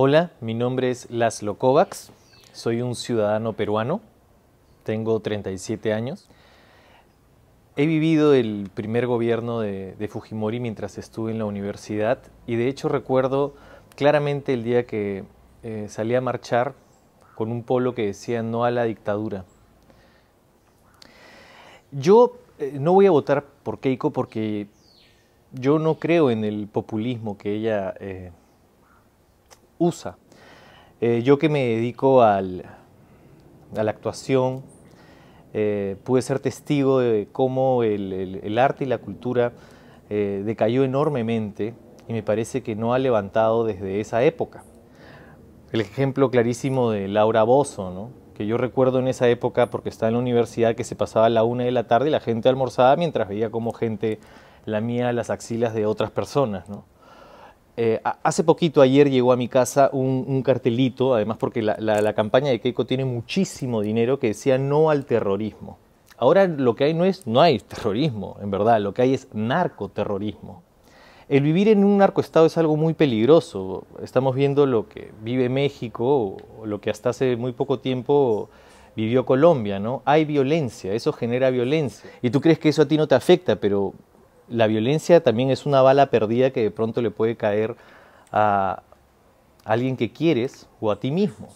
Hola, mi nombre es Laszlo Kovacs, soy un ciudadano peruano, tengo 37 años. He vivido el primer gobierno de, Fujimori mientras estuve en la universidad y de hecho recuerdo claramente el día que eh, salí a marchar con un polo que decía no a la dictadura. Yo eh, no voy a votar por Keiko porque yo no creo en el populismo que ella... Eh, usa. Eh, yo que me dedico a la actuación, eh, pude ser testigo de cómo el, arte y la cultura eh, decayó enormemente y me parece que no ha levantado desde esa época. El ejemplo clarísimo de Laura Bozo, que yo recuerdo en esa época, porque estaba en la universidad, que se pasaba a la una de la tarde y la gente almorzaba mientras veía cómo gente lamía las axilas de otras personas. ¿no? Eh, hace poquito, ayer llegó a mi casa un, cartelito, además porque la, campaña de Keiko tiene muchísimo dinero, que decía no al terrorismo. Ahora lo que hay no es, no hay terrorismo, en verdad, lo que hay es narcoterrorismo. El vivir en un narcoestado es algo muy peligroso. Estamos viendo lo que vive México, lo que hasta hace muy poco tiempo vivió Colombia, ¿no? Hay violencia, eso genera violencia. Y tú crees que eso a ti no te afecta, pero la violencia también es una bala perdida que de pronto le puede caer a alguien que quieres o a ti mismo.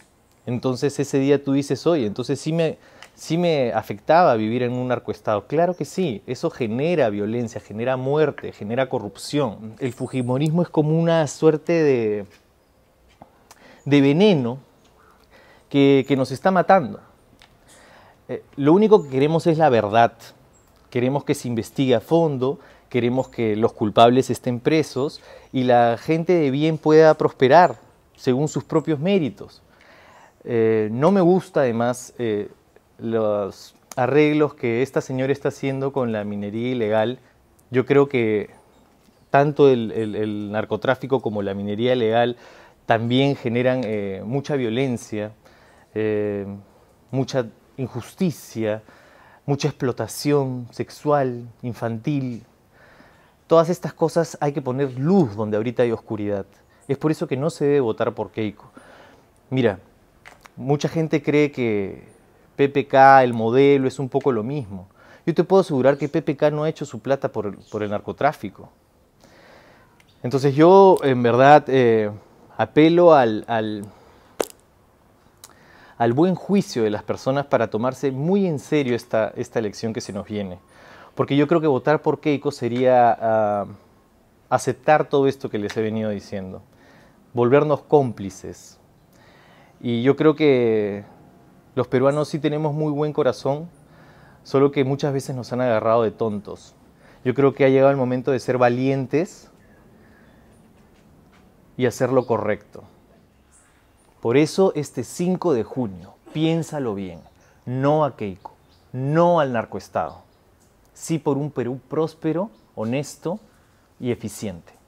Entonces ese día tú dices, oye, entonces sí me, sí me afectaba vivir en un arcoestado. Claro que sí, eso genera violencia, genera muerte, genera corrupción. El fujimorismo es como una suerte de, de veneno que, nos está matando. Eh, lo único que queremos es la verdad. Queremos que se investigue a fondo, queremos que los culpables estén presos y la gente de bien pueda prosperar según sus propios méritos. Eh, no me gusta además eh, los arreglos que esta señora está haciendo con la minería ilegal. Yo creo que tanto el, narcotráfico como la minería ilegal también generan eh, mucha violencia, mucha injusticia, mucha explotación sexual, infantil, Todas estas cosas hay que poner luz donde ahorita hay oscuridad. Es por eso que no se debe votar por Keiko. Mira, mucha gente cree que PPK, el modelo, es un poco lo mismo. Yo te puedo asegurar que PPK no ha hecho su plata por, el narcotráfico. Entonces yo, en verdad, eh, apelo al, al, buen juicio de las personas para tomarse muy en serio esta, esta elección que se nos viene porque yo creo que votar por Keiko sería ah, aceptar todo esto que les he venido diciendo, volvernos cómplices. Y yo creo que los peruanos sí tenemos muy buen corazón, solo que muchas veces nos han agarrado de tontos. Yo creo que ha llegado el momento de ser valientes y hacer lo correcto. Por eso este 5 de junio, piénsalo bien, no a Keiko, no al narcoestado sí por un Perú próspero, honesto y eficiente.